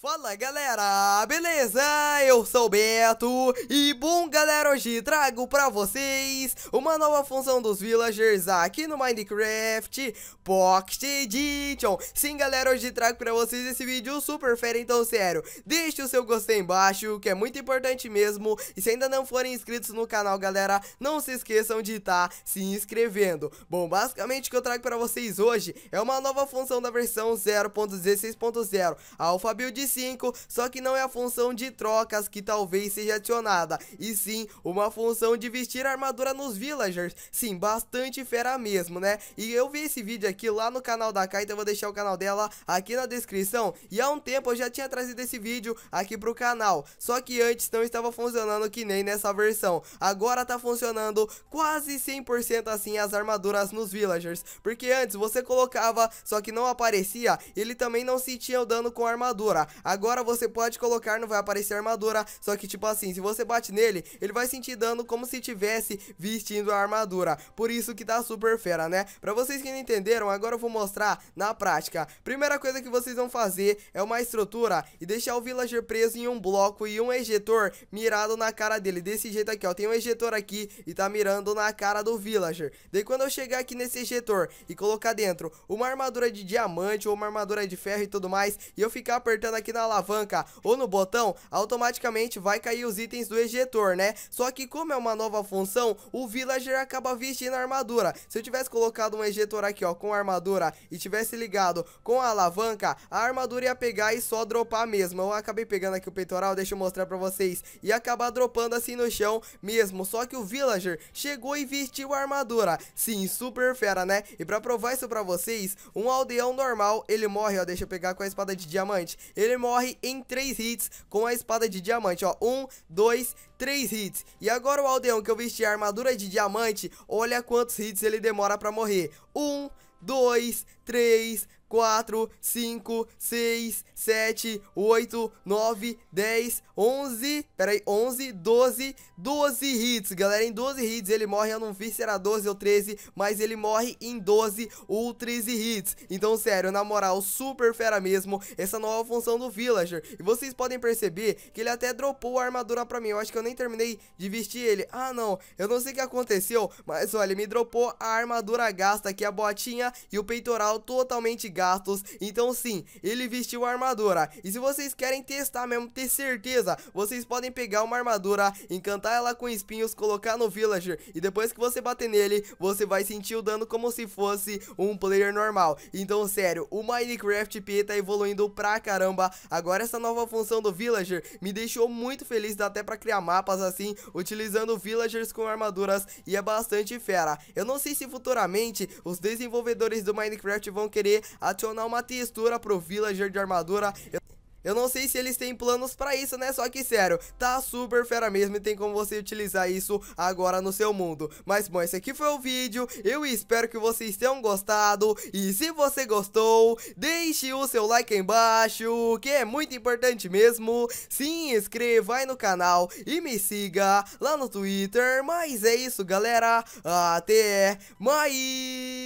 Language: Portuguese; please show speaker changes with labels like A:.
A: Fala galera, beleza? Eu sou o Beto e bom galera, hoje trago pra vocês uma nova função dos villagers aqui no Minecraft Pocket Edition Sim galera, hoje trago pra vocês esse vídeo super fera, então sério, deixe o seu gostei embaixo que é muito importante mesmo E se ainda não forem inscritos no canal galera, não se esqueçam de estar tá se inscrevendo Bom, basicamente o que eu trago pra vocês hoje é uma nova função da versão 0.16.0 Alpha Build só que não é a função de trocas que talvez seja adicionada e sim uma função de vestir armadura nos villagers. Sim, bastante fera mesmo, né? E eu vi esse vídeo aqui lá no canal da Kaita eu vou deixar o canal dela aqui na descrição. E há um tempo eu já tinha trazido esse vídeo aqui pro canal, só que antes não estava funcionando que nem nessa versão. Agora tá funcionando quase 100% assim as armaduras nos villagers, porque antes você colocava, só que não aparecia, ele também não sentia o dano com a armadura. Agora você pode colocar, não vai aparecer armadura, só que tipo assim, se você bate nele, ele vai sentir dano como se tivesse vestindo a armadura. Por isso que tá super fera, né? Pra vocês que não entenderam, agora eu vou mostrar na prática. Primeira coisa que vocês vão fazer é uma estrutura e deixar o villager preso em um bloco e um ejetor mirado na cara dele. Desse jeito aqui, ó. Tem um ejetor aqui e tá mirando na cara do villager. Daí quando eu chegar aqui nesse ejetor e colocar dentro uma armadura de diamante ou uma armadura de ferro e tudo mais, e eu ficar apertando aqui aqui na alavanca ou no botão, automaticamente vai cair os itens do ejetor, né? Só que como é uma nova função, o villager acaba vestindo a armadura. Se eu tivesse colocado um ejetor aqui, ó, com a armadura e tivesse ligado com a alavanca, a armadura ia pegar e só dropar mesmo. Eu acabei pegando aqui o peitoral, deixa eu mostrar pra vocês, e acabar dropando assim no chão mesmo. Só que o villager chegou e vestiu a armadura. Sim, super fera, né? E pra provar isso pra vocês, um aldeão normal, ele morre, ó, deixa eu pegar com a espada de diamante. Ele morre em 3 hits com a espada de diamante, ó. 1, 2, 3 hits. E agora o aldeão que eu vesti a armadura de diamante, olha quantos hits ele demora pra morrer. 1, 2, 3, 4, 5, 6, 7, 8, 9, 10, 11. Pera aí, 11, 12, 12 hits, galera. Em 12 hits ele morre. Eu não vi se era 12 ou 13, mas ele morre em 12 ou 13 hits. Então, sério, na moral, super fera mesmo essa nova função do Villager. E vocês podem perceber que ele até dropou a armadura pra mim. Eu acho que eu nem terminei de vestir ele. Ah, não. Eu não sei o que aconteceu, mas olha, ele me dropou a armadura gasta aqui, a botinha e o peitoral totalmente gasto Gastos. Então sim, ele vestiu a armadura. E se vocês querem testar mesmo, ter certeza, vocês podem pegar uma armadura, encantar ela com espinhos, colocar no villager. E depois que você bater nele, você vai sentir o dano como se fosse um player normal. Então sério, o Minecraft P tá evoluindo pra caramba. Agora essa nova função do villager me deixou muito feliz, dá até pra criar mapas assim, utilizando villagers com armaduras e é bastante fera. Eu não sei se futuramente os desenvolvedores do Minecraft vão querer adicionar uma textura pro villager de armadura. Eu... Eu não sei se eles têm planos pra isso, né? Só que, sério, tá super fera mesmo e tem como você utilizar isso agora no seu mundo. Mas, bom, esse aqui foi o vídeo. Eu espero que vocês tenham gostado. E se você gostou, deixe o seu like aí embaixo, que é muito importante mesmo. Se inscreva aí no canal e me siga lá no Twitter. Mas é isso, galera. Até mais!